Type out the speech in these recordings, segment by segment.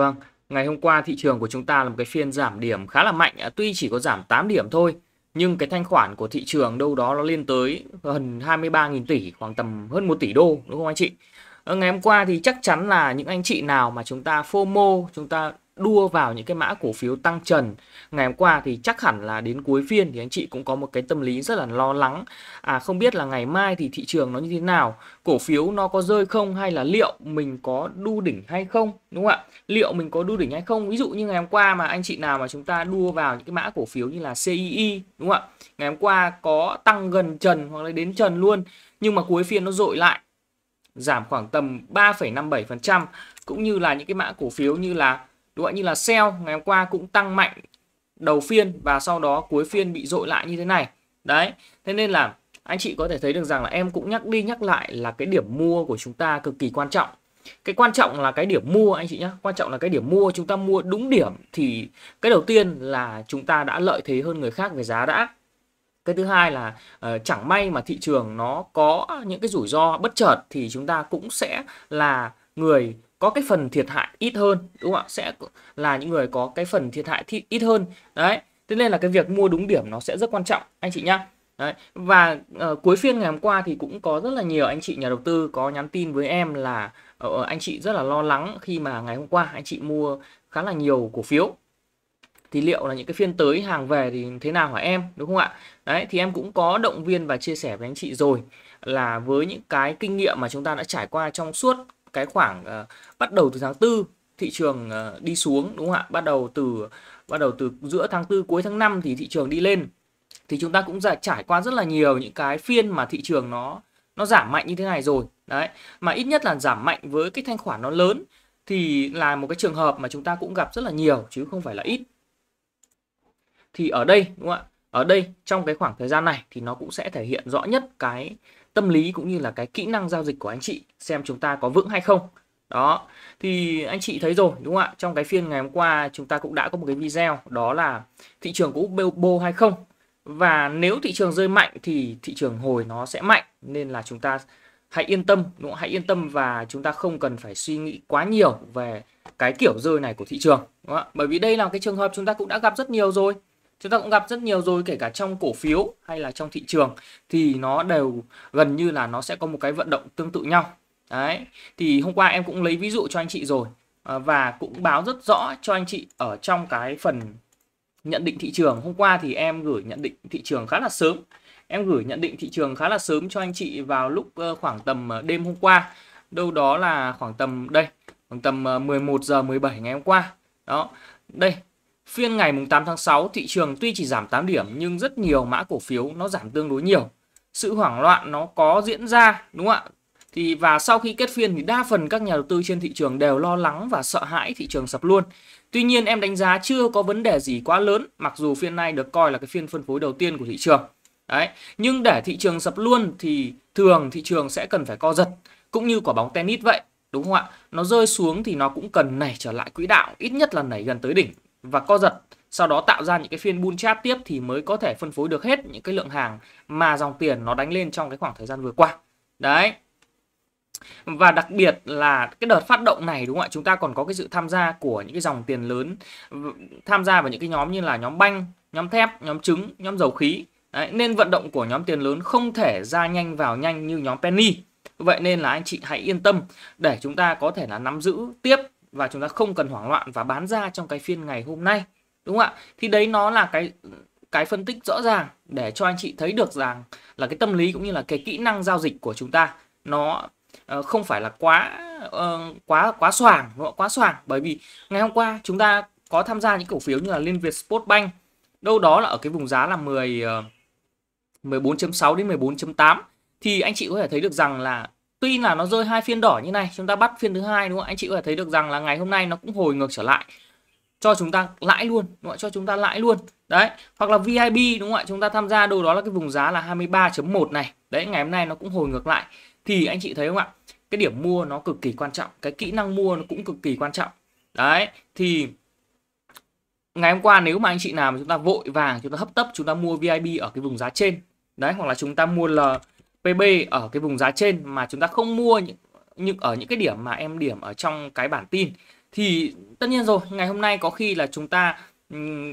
Vâng, ngày hôm qua thị trường của chúng ta là một cái phiên giảm điểm khá là mạnh, à, tuy chỉ có giảm 8 điểm thôi, nhưng cái thanh khoản của thị trường đâu đó nó lên tới gần 23.000 tỷ, khoảng tầm hơn 1 tỷ đô đúng không anh chị? Ở ờ, ngày hôm qua thì chắc chắn là những anh chị nào mà chúng ta FOMO, chúng ta đua vào những cái mã cổ phiếu tăng trần ngày hôm qua thì chắc hẳn là đến cuối phiên thì anh chị cũng có một cái tâm lý rất là lo lắng à không biết là ngày mai thì thị trường nó như thế nào cổ phiếu nó có rơi không hay là liệu mình có đu đỉnh hay không đúng không ạ liệu mình có đu đỉnh hay không ví dụ như ngày hôm qua mà anh chị nào mà chúng ta đua vào những cái mã cổ phiếu như là CII đúng không ạ ngày hôm qua có tăng gần trần hoặc là đến trần luôn nhưng mà cuối phiên nó dội lại giảm khoảng tầm 3,57% cũng như là những cái mã cổ phiếu như là đúng vậy như là sell ngày hôm qua cũng tăng mạnh đầu phiên và sau đó cuối phiên bị dội lại như thế này đấy thế nên là anh chị có thể thấy được rằng là em cũng nhắc đi nhắc lại là cái điểm mua của chúng ta cực kỳ quan trọng cái quan trọng là cái điểm mua anh chị nhé quan trọng là cái điểm mua chúng ta mua đúng điểm thì cái đầu tiên là chúng ta đã lợi thế hơn người khác về giá đã cái thứ hai là uh, chẳng may mà thị trường nó có những cái rủi ro bất chợt thì chúng ta cũng sẽ là người có cái phần thiệt hại ít hơn đúng không ạ sẽ là những người có cái phần thiệt hại thi, ít hơn đấy thế nên là cái việc mua đúng điểm nó sẽ rất quan trọng anh chị nhá Đấy. Và uh, cuối phiên ngày hôm qua thì cũng có rất là nhiều anh chị nhà đầu tư có nhắn tin với em là uh, anh chị rất là lo lắng khi mà ngày hôm qua anh chị mua khá là nhiều cổ phiếu. Thì liệu là những cái phiên tới hàng về thì thế nào hả em đúng không ạ? Đấy thì em cũng có động viên và chia sẻ với anh chị rồi là với những cái kinh nghiệm mà chúng ta đã trải qua trong suốt cái khoảng uh, bắt đầu từ tháng 4 thị trường uh, đi xuống đúng không ạ? Bắt đầu từ bắt đầu từ giữa tháng 4 cuối tháng 5 thì thị trường đi lên. Thì chúng ta cũng trải qua rất là nhiều những cái phiên mà thị trường nó nó giảm mạnh như thế này rồi. Đấy, mà ít nhất là giảm mạnh với cái thanh khoản nó lớn thì là một cái trường hợp mà chúng ta cũng gặp rất là nhiều chứ không phải là ít. Thì ở đây đúng không ạ? Ở đây trong cái khoảng thời gian này thì nó cũng sẽ thể hiện rõ nhất cái tâm lý cũng như là cái kỹ năng giao dịch của anh chị xem chúng ta có vững hay không đó thì anh chị thấy rồi đúng không ạ trong cái phiên ngày hôm qua chúng ta cũng đã có một cái video đó là thị trường có bô hay không và nếu thị trường rơi mạnh thì thị trường hồi nó sẽ mạnh nên là chúng ta hãy yên tâm đúng không? hãy yên tâm và chúng ta không cần phải suy nghĩ quá nhiều về cái kiểu rơi này của thị trường đúng không? bởi vì đây là cái trường hợp chúng ta cũng đã gặp rất nhiều rồi chúng ta cũng gặp rất nhiều rồi kể cả trong cổ phiếu hay là trong thị trường thì nó đều gần như là nó sẽ có một cái vận động tương tự nhau đấy thì hôm qua em cũng lấy ví dụ cho anh chị rồi à, và cũng báo rất rõ cho anh chị ở trong cái phần nhận định thị trường hôm qua thì em gửi nhận định thị trường khá là sớm em gửi nhận định thị trường khá là sớm cho anh chị vào lúc ờ, khoảng tầm ờ, đêm hôm qua đâu đó là khoảng tầm đây khoảng tầm 11 ờ, giờ 17 ngày hôm qua đó đây Phiên ngày 8 tháng 6, thị trường tuy chỉ giảm 8 điểm nhưng rất nhiều mã cổ phiếu nó giảm tương đối nhiều. Sự hoảng loạn nó có diễn ra, đúng không ạ? Thì và sau khi kết phiên thì đa phần các nhà đầu tư trên thị trường đều lo lắng và sợ hãi thị trường sập luôn. Tuy nhiên em đánh giá chưa có vấn đề gì quá lớn, mặc dù phiên này được coi là cái phiên phân phối đầu tiên của thị trường. Đấy, nhưng để thị trường sập luôn thì thường thị trường sẽ cần phải co giật, cũng như quả bóng tennis vậy, đúng không ạ? Nó rơi xuống thì nó cũng cần nảy trở lại quỹ đạo, ít nhất là nảy gần tới đỉnh và co giật sau đó tạo ra những cái phiên bull chat tiếp thì mới có thể phân phối được hết những cái lượng hàng mà dòng tiền nó đánh lên trong cái khoảng thời gian vừa qua đấy và đặc biệt là cái đợt phát động này đúng không ạ chúng ta còn có cái sự tham gia của những cái dòng tiền lớn tham gia vào những cái nhóm như là nhóm banh nhóm thép nhóm trứng nhóm dầu khí Đấy, nên vận động của nhóm tiền lớn không thể ra nhanh vào nhanh như nhóm penny vậy nên là anh chị hãy yên tâm để chúng ta có thể là nắm giữ tiếp và chúng ta không cần hoảng loạn và bán ra trong cái phiên ngày hôm nay đúng không ạ thì đấy nó là cái cái phân tích rõ ràng để cho anh chị thấy được rằng là cái tâm lý cũng như là cái kỹ năng giao dịch của chúng ta nó ờ, không phải là quá ờ, quá quá xoàng đúng không? quá xoàng bởi vì ngày hôm qua chúng ta có tham gia những cổ phiếu như là Liên Việt bank đâu đó là ở cái vùng giá là 10 14.6 ờ, đến 14.8 thì anh chị có thể thấy được rằng là tuy là nó rơi hai phiên đỏ như này chúng ta bắt phiên thứ hai đúng không anh chị có thể thấy được rằng là ngày hôm nay nó cũng hồi ngược trở lại cho chúng ta lãi luôn đúng không? cho chúng ta lãi luôn đấy hoặc là VIP đúng không ạ chúng ta tham gia đâu đó là cái vùng giá là 23.1 này đấy ngày hôm nay nó cũng hồi ngược lại thì anh chị thấy không ạ cái điểm mua nó cực kỳ quan trọng cái kỹ năng mua nó cũng cực kỳ quan trọng đấy thì ngày hôm qua nếu mà anh chị nào mà chúng ta vội vàng chúng ta hấp tấp chúng ta mua VIP ở cái vùng giá trên đấy hoặc là chúng ta mua L PB ở cái vùng giá trên mà chúng ta không mua những những ở những cái điểm mà em điểm ở trong cái bản tin thì tất nhiên rồi ngày hôm nay có khi là chúng ta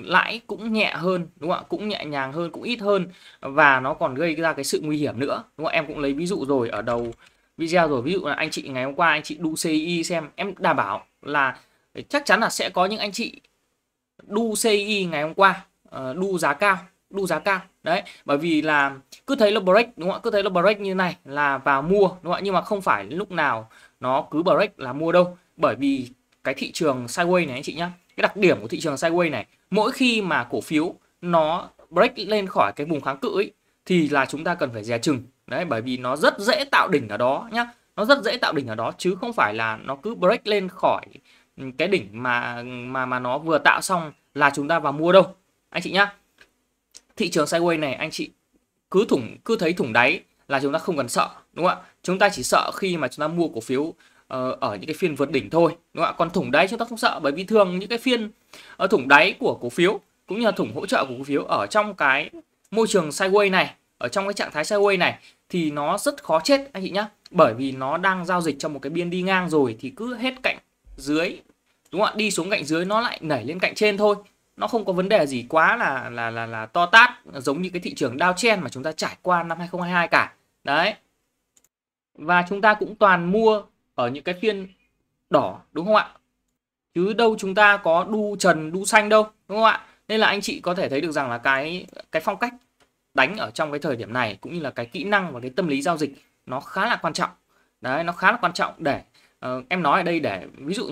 lãi cũng nhẹ hơn đúng không ạ cũng nhẹ nhàng hơn cũng ít hơn và nó còn gây ra cái sự nguy hiểm nữa đúng không em cũng lấy ví dụ rồi ở đầu video rồi ví dụ là anh chị ngày hôm qua anh chị đu CI xem em đảm bảo là chắc chắn là sẽ có những anh chị đu CI ngày hôm qua ờ, đu giá cao đu giá cao đấy bởi vì là cứ thấy nó break đúng không ạ cứ thấy nó break như này là vào mua đúng không ạ nhưng mà không phải lúc nào nó cứ break là mua đâu bởi vì cái thị trường sideways này anh chị nhá cái đặc điểm của thị trường sideways này mỗi khi mà cổ phiếu nó break lên khỏi cái vùng kháng cự ấy thì là chúng ta cần phải dè chừng đấy bởi vì nó rất dễ tạo đỉnh ở đó nhá nó rất dễ tạo đỉnh ở đó chứ không phải là nó cứ break lên khỏi ừ, cái đỉnh mà mà mà nó vừa tạo xong là chúng ta vào mua đâu anh chị nhá thị trường sideways này anh chị cứ thủng cứ thấy thủng đáy là chúng ta không cần sợ đúng không ạ chúng ta chỉ sợ khi mà chúng ta mua cổ phiếu uh, ở những cái phiên vượt đỉnh thôi đúng không ạ còn thủng đáy chúng ta không sợ bởi vì thường những cái phiên ở ờ, thủng đáy của cổ phiếu cũng như là thủng hỗ trợ của cổ phiếu ở trong cái môi trường sideways này ở trong cái trạng thái sideways này thì nó rất khó chết anh chị nhá bởi vì nó đang giao dịch trong một cái biên đi ngang rồi thì cứ hết cạnh dưới đúng không ạ đi xuống cạnh dưới nó lại nảy lên cạnh trên thôi nó không có vấn đề gì quá là là là là to tát giống như cái thị trường Dow chen mà chúng ta trải qua năm 2022 cả. Đấy. Và chúng ta cũng toàn mua ở những cái phiên đỏ đúng không ạ? Chứ đâu chúng ta có đu trần, đu xanh đâu, đúng không ạ? Nên là anh chị có thể thấy được rằng là cái cái phong cách đánh ở trong cái thời điểm này cũng như là cái kỹ năng và cái tâm lý giao dịch nó khá là quan trọng. Đấy, nó khá là quan trọng để uh, em nói ở đây để ví dụ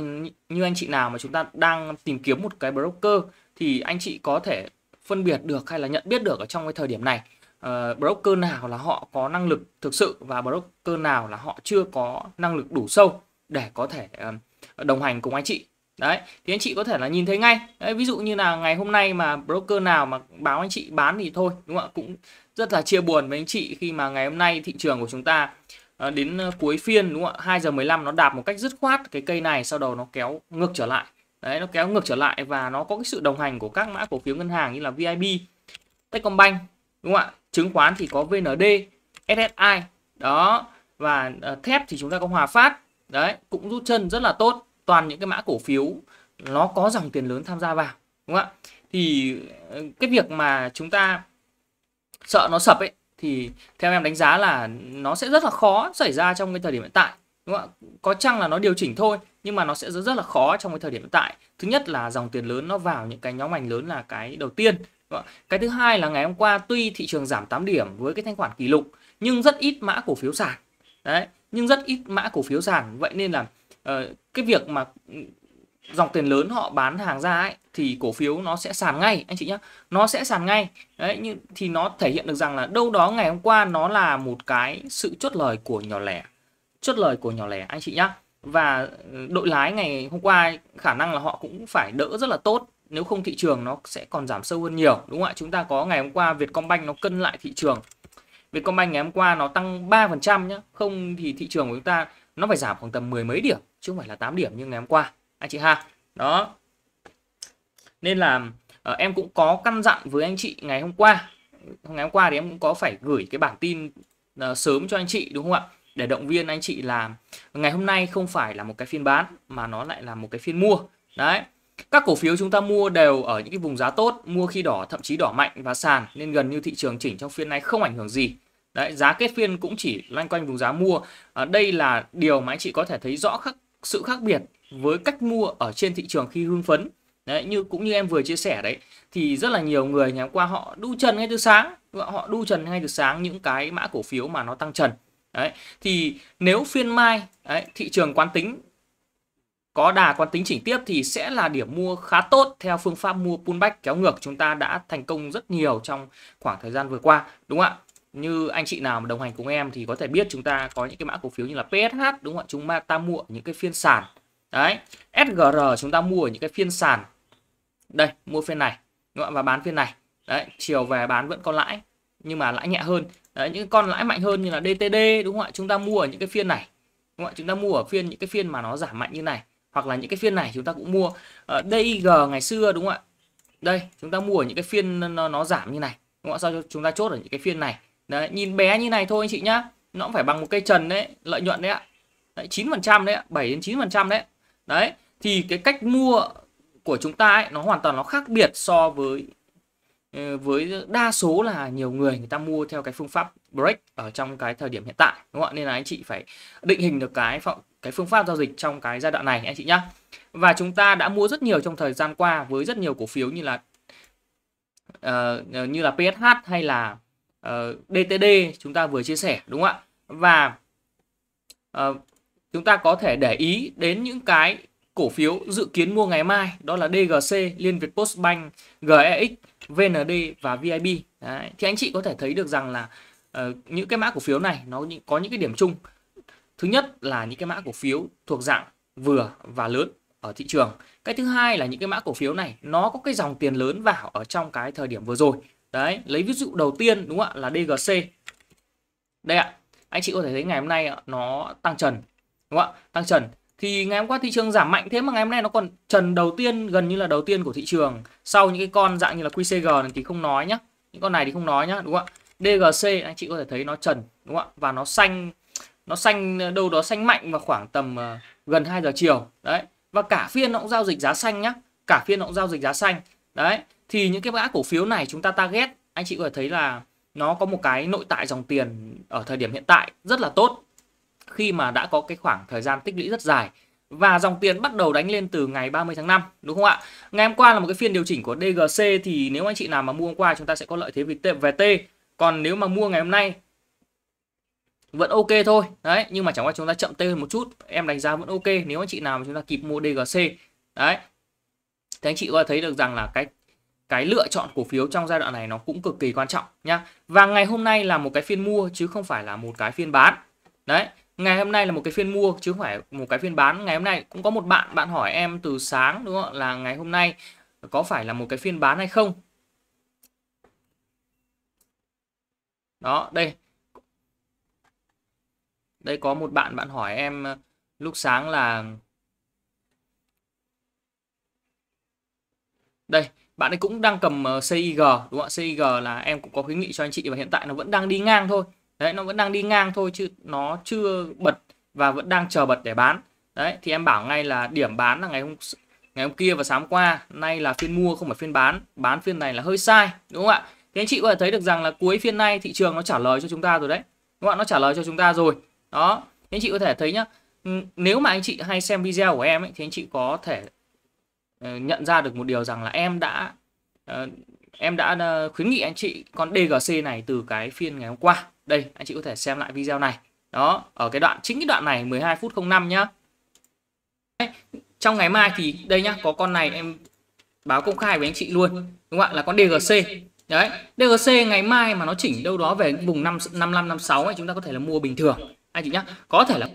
như anh chị nào mà chúng ta đang tìm kiếm một cái broker thì anh chị có thể phân biệt được hay là nhận biết được ở trong cái thời điểm này uh, broker nào là họ có năng lực thực sự và broker nào là họ chưa có năng lực đủ sâu để có thể uh, đồng hành cùng anh chị đấy thì anh chị có thể là nhìn thấy ngay đấy, ví dụ như là ngày hôm nay mà broker nào mà báo anh chị bán thì thôi đúng không ạ cũng rất là chia buồn với anh chị khi mà ngày hôm nay thị trường của chúng ta ờ, đến cuối phiên đúng không ạ 2 giờ 15 nó đạp một cách dứt khoát cái cây này sau đầu nó kéo ngược trở lại đấy nó kéo ngược trở lại và nó có cái sự đồng hành của các mã cổ phiếu ngân hàng như là VIB, Techcombank đúng không ạ? Chứng khoán thì có VND, SSI đó và uh, thép thì chúng ta có Hòa Phát đấy cũng rút chân rất là tốt toàn những cái mã cổ phiếu nó có dòng tiền lớn tham gia vào đúng không ạ? Thì ờ, cái việc mà chúng ta sợ nó sập ấy thì theo em đánh giá là nó sẽ rất là khó xảy ra trong cái thời điểm hiện tại đúng không ạ? Có chăng là nó điều chỉnh thôi nhưng mà nó sẽ rất là khó trong cái thời điểm hiện tại thứ nhất là dòng tiền lớn nó vào những cái nhóm ngành lớn là cái đầu tiên cái thứ hai là ngày hôm qua tuy thị trường giảm 8 điểm với cái thanh khoản kỷ lục nhưng rất ít mã cổ phiếu sàn đấy nhưng rất ít mã cổ phiếu sàn vậy nên là uh, cái việc mà dòng tiền lớn họ bán hàng ra ấy thì cổ phiếu nó sẽ sàn ngay anh chị nhé nó sẽ sàn ngay đấy nhưng thì nó thể hiện được rằng là đâu đó ngày hôm qua nó là một cái sự chốt lời của nhỏ lẻ chốt lời của nhỏ lẻ anh chị nhé và ừ, đội lái ngày hôm qua khả năng là họ cũng phải đỡ rất là tốt nếu không thị trường nó sẽ còn giảm sâu hơn nhiều đúng không ạ chúng ta có ngày hôm qua Vietcombank nó cân lại thị trường Vietcombank ngày hôm qua nó tăng 3% nhé không thì thị trường của chúng ta nó phải giảm khoảng tầm mười mấy điểm chứ không phải là 8 điểm như ngày hôm qua anh chị ha đó nên là uh, em cũng có căn dặn với anh chị ngày hôm qua ngày hôm qua thì em cũng có phải gửi cái bản tin uh, sớm cho anh chị đúng không ạ để động viên anh chị làm ngày hôm nay không phải là một cái phiên bán mà nó lại là một cái phiên mua đấy các cổ phiếu chúng ta mua đều ở những cái vùng giá tốt mua khi đỏ thậm chí đỏ mạnh và sàn nên gần như thị trường chỉnh trong phiên này không ảnh hưởng gì đấy giá kết phiên cũng chỉ loanh quanh vùng giá mua à, đây là điều mà anh chị có thể thấy rõ khắc, sự khác biệt với cách mua ở trên thị trường khi hưng phấn đấy như cũng như em vừa chia sẻ đấy thì rất là nhiều người ngày hôm qua họ đu trần ngay từ sáng họ đu trần ngay từ sáng những cái mã cổ phiếu mà nó tăng trần Đấy, thì nếu phiên mai đấy, thị trường quán tính có đà quán tính chỉnh tiếp thì sẽ là điểm mua khá tốt theo phương pháp mua pullback kéo ngược chúng ta đã thành công rất nhiều trong khoảng thời gian vừa qua đúng không ạ như anh chị nào mà đồng hành cùng em thì có thể biết chúng ta có những cái mã cổ phiếu như là PSH đúng không ạ chúng ta mua ở những cái phiên sàn đấy SGR chúng ta mua ở những cái phiên sàn đây mua phiên này đúng không? và bán phiên này đấy chiều về bán vẫn có lãi nhưng mà lãi nhẹ hơn Đấy, những con lãi mạnh hơn như là DTD đúng không ạ chúng ta mua ở những cái phiên này đúng không ạ chúng ta mua ở phiên những cái phiên mà nó giảm mạnh như này hoặc là những cái phiên này chúng ta cũng mua ở ờ, DIG ngày xưa đúng không ạ đây chúng ta mua ở những cái phiên nó, nó giảm như này đúng không ạ sao chúng ta chốt ở những cái phiên này đấy nhìn bé như này thôi anh chị nhá nó cũng phải bằng một cây trần đấy lợi nhuận đấy ạ đấy, 9% đấy ạ 7 đến 9% đấy đấy thì cái cách mua của chúng ta ấy, nó hoàn toàn nó khác biệt so với Ờ, với đa số là nhiều người người ta mua theo cái phương pháp break ở trong cái thời điểm hiện tại đúng không ạ nên là anh chị phải định hình được cái cái phương pháp giao dịch trong cái giai đoạn này anh chị nhá và chúng ta đã mua rất nhiều trong thời gian qua với rất nhiều cổ phiếu như là uh, như là PSH hay là uh, DTD chúng ta vừa chia sẻ đúng không ạ và uh, chúng ta có thể để ý đến những cái cổ phiếu dự kiến mua ngày mai đó là DGC, Liên Việt Postbank, GEX VND và VIB Đấy. thì anh chị có thể thấy được rằng là uh, những cái mã cổ phiếu này nó có những cái điểm chung thứ nhất là những cái mã cổ phiếu thuộc dạng vừa và lớn ở thị trường cái thứ hai là những cái mã cổ phiếu này nó có cái dòng tiền lớn vào ở trong cái thời điểm vừa rồi đấy lấy ví dụ đầu tiên đúng không ạ là DGC đây ạ anh chị có thể thấy ngày hôm nay nó tăng trần đúng không ạ tăng trần thì ngày hôm qua thị trường giảm mạnh thế mà ngày hôm nay nó còn trần đầu tiên gần như là đầu tiên của thị trường sau những cái con dạng như là QCG này thì không nói nhá những con này thì không nói nhá đúng không ạ DGC anh chị có thể thấy nó trần đúng không ạ và nó xanh nó xanh đâu đó xanh mạnh vào khoảng tầm uh, gần 2 giờ chiều đấy và cả phiên nó cũng giao dịch giá xanh nhá cả phiên nó cũng giao dịch giá xanh đấy thì những cái mã cổ phiếu này chúng ta target anh chị có thể thấy là nó có một cái nội tại dòng tiền ở thời điểm hiện tại rất là tốt khi mà đã có cái khoảng thời gian tích lũy rất dài và dòng tiền bắt đầu đánh lên từ ngày 30 tháng 5 đúng không ạ? Ngày hôm qua là một cái phiên điều chỉnh của DGC thì nếu anh chị nào mà mua hôm qua chúng ta sẽ có lợi thế về T, về T. Còn nếu mà mua ngày hôm nay vẫn ok thôi. Đấy, nhưng mà chẳng qua chúng ta chậm T hơn một chút, em đánh giá vẫn ok nếu anh chị nào mà chúng ta kịp mua DGC. Đấy. Thì anh chị có thấy được rằng là cái cái lựa chọn cổ phiếu trong giai đoạn này nó cũng cực kỳ quan trọng nhá. Và ngày hôm nay là một cái phiên mua chứ không phải là một cái phiên bán. Đấy, ngày hôm nay là một cái phiên mua chứ không phải một cái phiên bán ngày hôm nay cũng có một bạn bạn hỏi em từ sáng đúng không là ngày hôm nay có phải là một cái phiên bán hay không đó đây đây có một bạn bạn hỏi em ờ, lúc sáng là đây bạn ấy cũng đang cầm ờ, CIG đúng không CIG là em cũng có khuyến nghị cho anh chị và hiện tại nó vẫn đang đi ngang thôi đấy nó vẫn đang đi ngang thôi chứ nó chưa bật và vẫn đang chờ bật để bán đấy thì em bảo ngay là điểm bán là ngày hôm ngày hôm kia và sáng qua nay là phiên mua không phải phiên bán bán phiên này là hơi sai đúng không ạ thì anh chị có thể thấy được rằng là cuối phiên nay thị trường nó trả lời cho chúng ta rồi đấy đúng không ạ nó trả lời cho chúng ta rồi đó thì anh chị có thể thấy nhá ừ, nếu mà anh chị hay xem video của em ấy, thì anh chị có thể ờ, nhận ra được một điều rằng là em đã ờ, em đã ờ, khuyến nghị anh chị con DGC này từ cái phiên ngày hôm qua đây anh chị có thể xem lại video này đó ở cái đoạn chính cái đoạn này 12 phút 05 nhá Đấy, trong ngày mai thì đây nhá có con này em báo công khai với anh chị luôn đúng không ạ là con DGC đấy DGC ngày mai mà nó chỉnh đâu đó về vùng 5 55 56 thì chúng ta có thể là mua bình thường anh chị nhá có thể là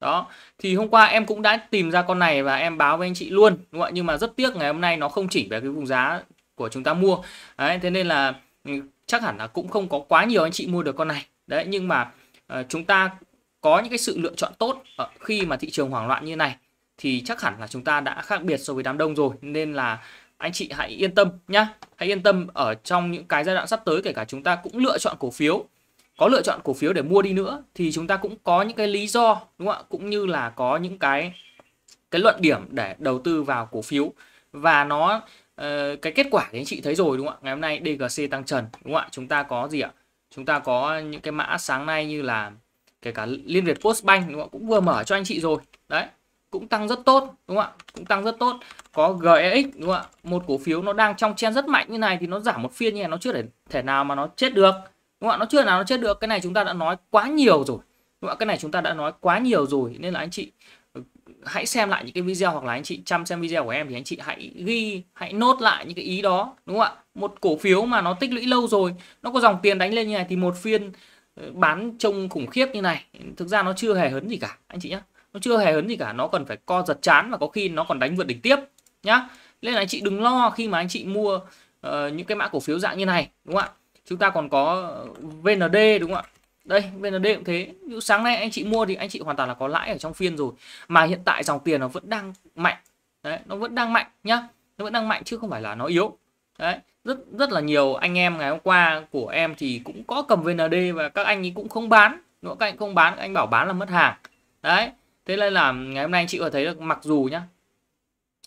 đó thì hôm qua em cũng đã tìm ra con này và em báo với anh chị luôn đúng không ạ nhưng mà rất tiếc ngày hôm nay nó không chỉnh về cái vùng giá của chúng ta mua đấy, thế nên là ừ, chắc hẳn là cũng không có quá nhiều anh chị mua được con này đấy nhưng mà uh, chúng ta có những cái sự lựa chọn tốt ở ờ, khi mà thị trường hoảng loạn như này thì chắc hẳn là chúng ta đã khác biệt so với đám đông rồi nên là anh chị hãy yên tâm nhá hãy yên tâm ở trong những cái giai đoạn sắp tới kể cả chúng ta cũng lựa chọn cổ phiếu có lựa chọn cổ phiếu để mua đi nữa thì chúng ta cũng có những cái lý do đúng không ạ cũng như là có những cái cái luận điểm để đầu tư vào cổ phiếu và nó Ờ, cái kết quả thì anh chị thấy rồi đúng không ạ? Ngày hôm nay DGC tăng trần đúng không ạ? Chúng ta có gì ạ? Chúng ta có những cái mã sáng nay như là kể cả Liên Việt Postbank đúng không ạ? Cũng vừa mở cho anh chị rồi. Đấy, cũng tăng rất tốt đúng không ạ? Cũng tăng rất tốt. Có GEX đúng không ạ? Một cổ phiếu nó đang trong chen rất mạnh như này thì nó giảm một phiên nhưng nó chưa thể thể nào mà nó chết được. Đúng không ạ? Nó chưa nào nó chết được. Cái này chúng ta đã nói quá nhiều rồi. Đúng không ạ? Cái này chúng ta đã nói quá nhiều rồi nên là anh chị hãy xem lại những cái video hoặc là anh chị chăm xem video của em thì anh chị hãy ghi hãy nốt lại những cái ý đó đúng không ạ một cổ phiếu mà nó tích lũy lâu rồi nó có dòng tiền đánh lên như này thì một phiên ờ, bán trông khủng khiếp như này thực ra nó chưa hề hấn gì cả anh chị nhé nó chưa hề hấn gì cả nó cần phải co giật chán và có khi nó còn đánh vượt đỉnh tiếp nhá nên là anh chị đừng lo khi mà anh chị mua uh, những cái mã cổ phiếu dạng như này đúng không ạ chúng ta còn có ờ, VND đúng không ạ đây VND cũng thế ví sáng nay anh chị mua thì anh chị hoàn toàn là có lãi ở trong phiên rồi mà hiện tại dòng tiền nó vẫn đang mạnh đấy nó vẫn đang mạnh nhá nó vẫn đang mạnh chứ không phải là nó yếu đấy rất rất là nhiều anh em ngày hôm qua của em thì cũng có cầm VND và các anh ấy cũng không bán nữa các anh không bán anh bảo bán là mất hàng đấy thế nên là ngày hôm nay anh chị có thấy được mặc dù nhá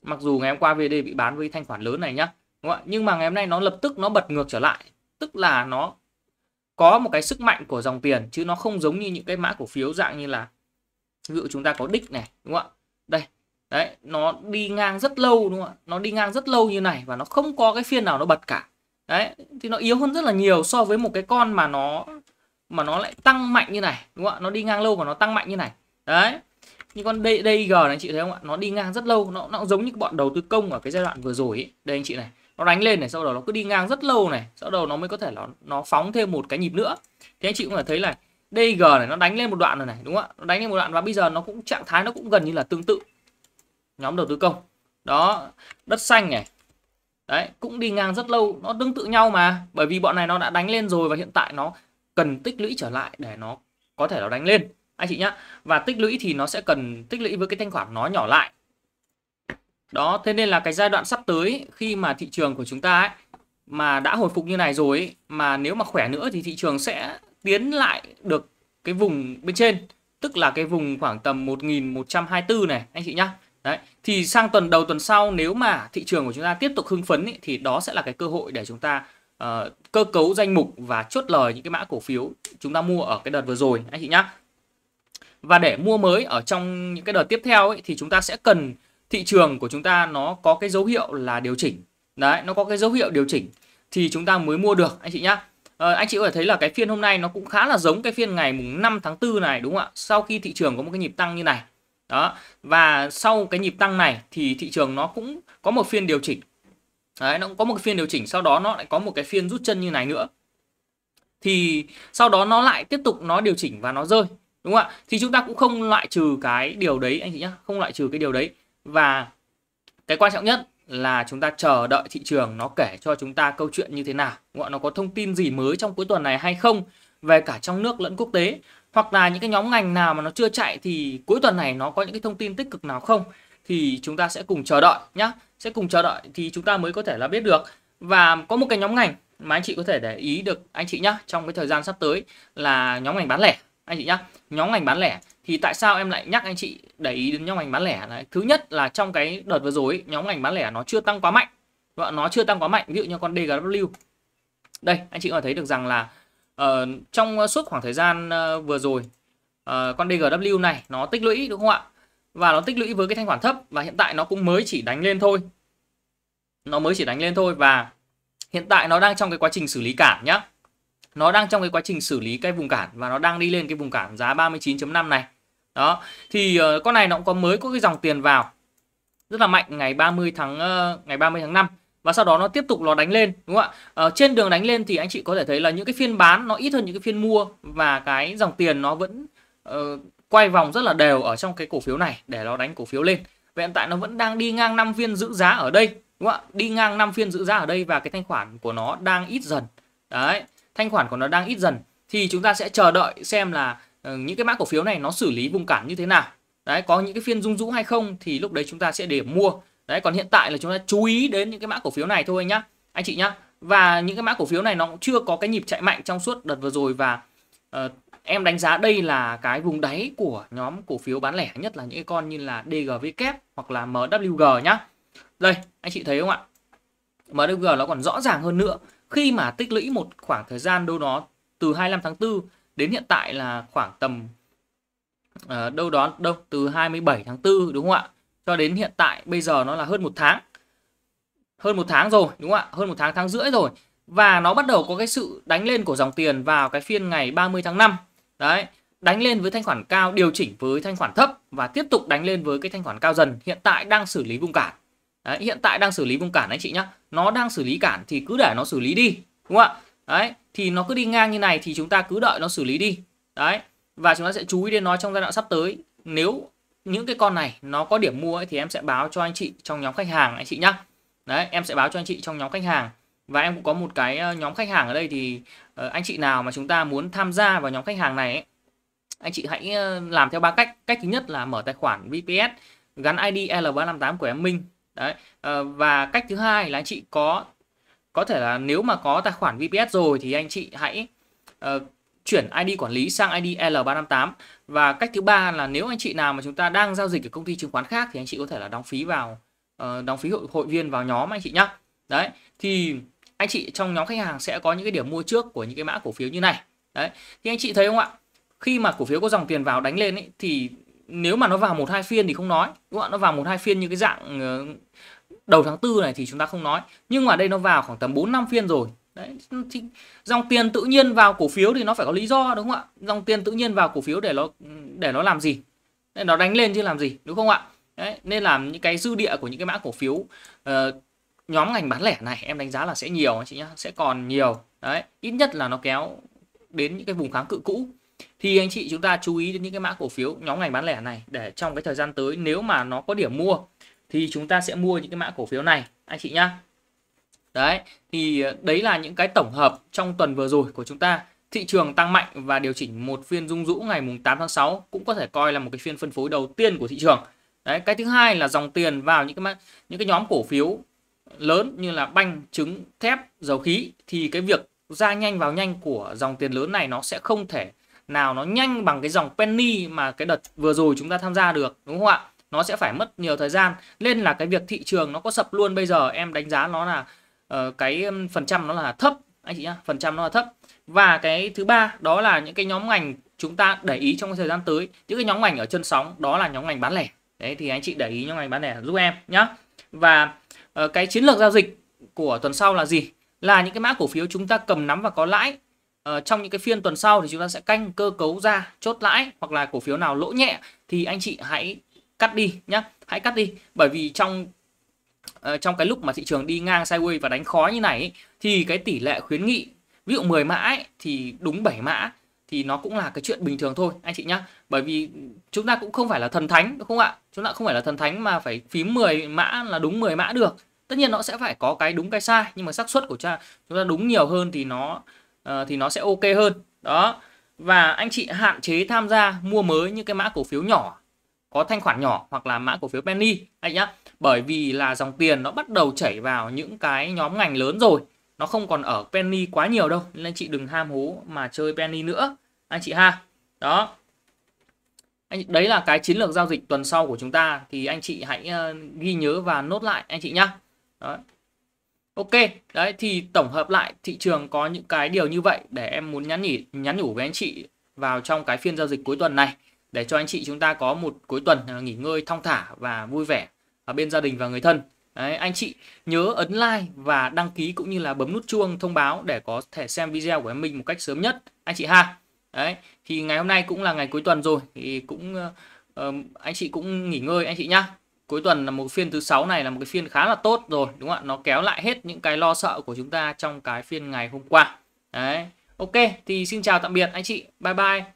mặc dù ngày hôm qua VND bị bán với thanh khoản lớn này nhá đúng không nhưng mà ngày hôm nay nó lập tức nó bật ngược trở lại tức là nó có một cái sức mạnh của dòng tiền chứ nó không giống như những cái mã cổ phiếu dạng như là ví dụ chúng ta có đích này đúng không ạ đây đấy nó đi ngang rất lâu đúng không ạ nó đi ngang rất lâu như này và nó không có cái phiên nào nó bật cả đấy thì nó yếu hơn rất là nhiều so với một cái con mà nó mà nó lại tăng mạnh như này đúng không ạ nó đi ngang lâu và nó tăng mạnh như này đấy như con đây đây g này anh chị thấy không ạ nó đi ngang rất lâu nó nó giống như bọn đầu tư công ở cái giai đoạn vừa rồi ấy. đây anh chị này nó đánh lên này sau đó nó cứ đi ngang rất lâu này sau đầu nó mới có thể nó nó phóng thêm một cái nhịp nữa thì anh chị cũng thể thấy là DG này nó đánh lên một đoạn rồi này đúng không ạ nó đánh lên một đoạn và bây giờ nó cũng trạng thái nó cũng gần như là tương tự nhóm đầu tư công đó đất xanh này đấy cũng đi ngang rất lâu nó tương tự nhau mà bởi vì bọn này nó đã đánh lên rồi và hiện tại nó cần tích lũy trở lại để nó có thể nó đánh lên anh chị nhá và tích lũy thì nó sẽ cần tích lũy với cái thanh khoản nó nhỏ lại đó, thế nên là cái giai đoạn sắp tới khi mà thị trường của chúng ta ấy, mà đã hồi phục như này rồi ấy, mà nếu mà khỏe nữa thì thị trường sẽ tiến lại được cái vùng bên trên tức là cái vùng khoảng tầm 1124 này anh chị nhá. Đấy, thì sang tuần đầu tuần sau nếu mà thị trường của chúng ta tiếp tục hưng phấn ý, thì đó sẽ là cái cơ hội để chúng ta uh, cơ cấu danh mục và chốt lời những cái mã cổ phiếu chúng ta mua ở cái đợt vừa rồi anh chị nhá. Và để mua mới ở trong những cái đợt tiếp theo ấy, thì chúng ta sẽ cần thị trường của chúng ta nó có cái dấu hiệu là điều chỉnh đấy nó có cái dấu hiệu điều chỉnh thì chúng ta mới mua được anh chị nhá à, anh chị có thể thấy là cái phiên hôm nay nó cũng khá là giống cái phiên ngày mùng 5 tháng 4 này đúng không ạ sau khi thị trường có một cái nhịp tăng như này đó và sau cái nhịp tăng này thì thị trường nó cũng có một phiên điều chỉnh đấy nó cũng có một phiên điều chỉnh sau đó nó lại có một cái phiên rút chân như này nữa thì sau đó nó lại tiếp tục nó điều chỉnh và nó rơi đúng không ạ thì chúng ta cũng không loại trừ cái điều đấy anh chị nhé không loại trừ cái điều đấy và cái quan trọng nhất là chúng ta chờ đợi thị trường nó kể cho chúng ta câu chuyện như thế nào gọi nó có thông tin gì mới trong cuối tuần này hay không về cả trong nước lẫn quốc tế hoặc là những cái nhóm ngành nào mà nó chưa chạy thì cuối tuần này nó có những cái thông tin tích cực nào không thì chúng ta sẽ cùng chờ đợi nhá sẽ cùng chờ đợi thì chúng ta mới có thể là biết được và có một cái nhóm ngành mà anh chị có thể để ý được anh chị nhá trong cái thời gian sắp tới là nhóm ngành bán lẻ anh chị nhá nhóm ngành bán lẻ thì tại sao em lại nhắc anh chị để ý đến nhóm ngành bán lẻ đấy thứ nhất là trong cái đợt vừa rồi nhóm ngành bán lẻ nó chưa tăng quá mạnh và vâng nó chưa tăng quá mạnh ví dụ như con DGW đây anh chị có thấy được rằng là uh, trong suốt khoảng thời gian uh, vừa rồi uh, con DGW này nó tích lũy đúng không ạ và nó tích lũy với cái thanh khoản thấp và hiện tại nó cũng mới chỉ đánh lên thôi nó mới chỉ đánh lên thôi và hiện tại nó đang trong cái quá trình xử lý cản nhá nó đang trong cái quá trình xử lý cái vùng cản và nó đang đi lên cái vùng cản giá 39.5 này đó thì uh, con này nó cũng có mới có cái dòng tiền vào rất là mạnh ngày 30 tháng uh, ngày 30 tháng 5 và sau đó nó tiếp tục nó đánh lên đúng không ạ ở ờ, trên đường đánh lên thì anh chị có thể thấy là những cái phiên bán nó ít hơn những cái phiên mua và cái dòng tiền nó vẫn uh, quay vòng rất là đều ở trong cái cổ phiếu này để nó đánh cổ phiếu lên và hiện tại nó vẫn đang đi ngang 5 phiên giữ giá ở đây đúng không ạ đi ngang 5 phiên giữ giá ở đây và cái thanh khoản của nó đang ít dần đấy thanh khoản của nó đang ít dần thì chúng ta sẽ chờ đợi xem là Ờ, những cái mã cổ phiếu này nó xử lý vùng cản như thế nào đấy có những cái phiên rung rũ hay không thì lúc đấy chúng ta sẽ để mua đấy còn hiện tại là chúng ta chú ý đến những cái mã cổ phiếu này thôi anh nhá anh chị nhá và những cái mã cổ phiếu này nó cũng chưa có cái nhịp chạy mạnh trong suốt đợt vừa rồi và uh, em đánh giá đây là cái vùng đáy của nhóm cổ phiếu bán lẻ nhất là những cái con như là DGVK hoặc là MWG nhá đây anh chị thấy không ạ MWG nó còn rõ ràng hơn nữa khi mà tích lũy một khoảng thời gian đâu đó từ 25 tháng 4 đến hiện tại là khoảng tầm uh, đâu đó đâu từ 27 tháng 4 đúng không ạ cho đến hiện tại bây giờ nó là hơn một tháng hơn một tháng rồi đúng không ạ hơn một tháng tháng rưỡi rồi và nó bắt đầu có cái sự đánh lên của dòng tiền vào cái phiên ngày 30 tháng 5 đấy đánh lên với thanh khoản cao điều chỉnh với thanh khoản thấp và tiếp tục đánh lên với cái thanh khoản cao dần hiện tại đang xử lý vùng cản đấy, hiện tại đang xử lý vùng cản anh chị nhá nó đang xử lý cản thì cứ để nó xử lý đi đúng không ạ Đấy, thì nó cứ đi ngang như này thì chúng ta cứ đợi nó xử lý đi. Đấy, và chúng ta sẽ chú ý đến nó trong giai đoạn sắp tới. Nếu những cái con này nó có điểm mua ấy, thì em sẽ báo cho anh chị trong nhóm khách hàng anh chị nhá. Đấy, em sẽ báo cho anh chị trong nhóm khách hàng và em cũng có một cái ờ, nhóm khách hàng ở đây thì ờ, anh chị nào mà chúng ta muốn tham gia vào nhóm khách hàng này ấy, anh chị hãy ờ, làm theo ba cách cách thứ nhất là mở tài khoản VPS gắn ID L358 của em Minh đấy và cách thứ hai là anh chị có có thể là nếu mà có tài khoản VPS rồi thì anh chị hãy uh, chuyển ID quản lý sang ID L358 và cách thứ ba là nếu anh chị nào mà chúng ta đang giao dịch ở công ty chứng khoán khác thì anh chị có thể là đóng phí vào uh, đóng phí hội, hội viên vào nhóm anh chị nhá đấy thì anh chị trong nhóm khách hàng sẽ có những cái điểm mua trước của những cái mã cổ phiếu như này đấy thì anh chị thấy không ạ khi mà cổ phiếu có dòng tiền vào đánh lên ấy, thì nếu mà nó vào một hai phiên thì không nói đúng không ạ nó vào một hai phiên như cái dạng ờ, đầu tháng tư này thì chúng ta không nói nhưng mà đây nó vào khoảng tầm 4 năm phiên rồi đấy thì dòng tiền tự nhiên vào cổ phiếu thì nó phải có lý do đúng không ạ dòng tiền tự nhiên vào cổ phiếu để nó để nó làm gì để nó đánh lên chứ làm gì đúng không ạ đấy, nên làm những cái dư địa của những cái mã cổ phiếu uh, nhóm ngành bán lẻ này em đánh giá là sẽ nhiều chị nhá sẽ còn nhiều đấy ít nhất là nó kéo đến những cái vùng kháng cự cũ thì anh chị chúng ta chú ý đến những cái mã cổ phiếu nhóm ngành bán lẻ này để trong cái thời gian tới nếu mà nó có điểm mua thì chúng ta sẽ mua những cái mã cổ phiếu này anh chị nhá đấy thì ờ, đấy là những cái tổng hợp trong tuần vừa rồi của chúng ta thị trường tăng mạnh và điều chỉnh một phiên rung rũ ngày mùng 8 tháng 6 cũng có thể coi là một cái phiên phân phối đầu tiên của thị trường đấy cái thứ hai là dòng tiền vào những cái mã những cái nhóm cổ phiếu lớn như là banh trứng thép dầu khí thì cái việc ra nhanh vào nhanh của dòng tiền lớn này nó sẽ không thể nào nó nhanh bằng cái dòng penny mà cái đợt vừa rồi chúng ta tham gia được đúng không ạ nó sẽ phải mất nhiều thời gian nên là cái việc thị trường nó có sập luôn bây giờ em đánh giá nó là uh, cái phần trăm nó là thấp anh chị nhá phần trăm nó là thấp và cái thứ ba đó là những cái nhóm ngành chúng ta để ý trong thời gian tới những cái nhóm ngành ở chân sóng đó là nhóm ngành bán lẻ đấy thì anh chị để ý nhóm ngành bán lẻ giúp em nhá và uh, cái chiến lược giao dịch của tuần sau là gì là những cái mã cổ phiếu chúng ta cầm nắm và có lãi Ờ, trong những cái phiên tuần sau thì chúng ta sẽ canh cơ cấu ra chốt lãi hoặc là cổ phiếu nào lỗ nhẹ thì anh chị hãy cắt đi nhá hãy cắt đi bởi vì trong ờ, trong cái lúc mà thị trường đi ngang sideways và đánh khó như này thì cái tỷ lệ khuyến nghị ví dụ 10 mã ấy, thì đúng 7 mã thì nó cũng là cái chuyện bình thường thôi anh chị nhá bởi vì chúng ta cũng không phải là thần thánh đúng không ạ chúng ta không phải là thần thánh mà phải phím 10 mã là đúng 10 mã được tất nhiên nó sẽ phải có cái đúng cái sai nhưng mà xác suất của cha chúng ta đúng nhiều hơn thì nó uh, thì nó sẽ ok hơn đó và anh chị hạn chế tham gia mua mới những cái mã cổ phiếu nhỏ có thanh khoản nhỏ hoặc là mã cổ phiếu penny anh nhá bởi vì là dòng tiền nó bắt đầu chảy vào những cái nhóm ngành lớn rồi nó không còn ở penny quá nhiều đâu nên anh chị đừng ham hố mà chơi penny nữa anh chị ha đó anh đấy là cái chiến lược giao dịch tuần sau của chúng ta thì anh chị hãy ờ, ghi nhớ và nốt lại anh chị nhá đó ok đấy thì tổng hợp lại thị trường có những cái điều như vậy để em muốn nhắn nhỉ nhắn nhủ với anh chị vào trong cái phiên giao dịch cuối tuần này để cho anh chị chúng ta có một cuối tuần à, nghỉ ngơi thong thả và vui vẻ ở bên gia đình và người thân. Đấy, anh chị nhớ ấn like và đăng ký cũng như là bấm nút chuông thông báo để có thể xem video của em mình một cách sớm nhất anh chị ha. Đấy, thì ngày hôm nay cũng là ngày cuối tuần rồi thì cũng uh, anh chị cũng nghỉ ngơi anh chị nhá. Cuối tuần là một phiên thứ sáu này là một cái phiên khá là tốt rồi đúng không ạ? Nó kéo lại hết những cái lo sợ của chúng ta trong cái phiên ngày hôm qua. Đấy. Ok, thì xin chào tạm biệt anh chị. Bye bye.